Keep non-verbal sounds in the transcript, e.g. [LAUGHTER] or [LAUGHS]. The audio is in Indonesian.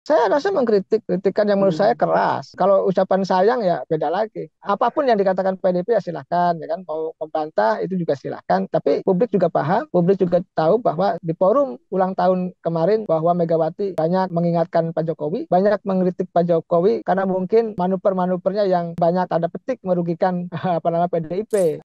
Saya rasa mengkritik, kritikan yang menurut saya hmm. keras. Kalau ucapan sayang ya beda lagi. Apapun yang dikatakan PDP ya silahkan, ya kan mau membantah itu juga silahkan. Tapi publik juga paham, publik juga tahu bahwa di forum ulang tahun kemarin bahwa Megawati banyak mengingatkan Pak Jokowi, banyak mengkritik Pak Jokowi karena mungkin manuver-manuvernya yang banyak ada petik merugikan [LAUGHS] apa namanya PDIP.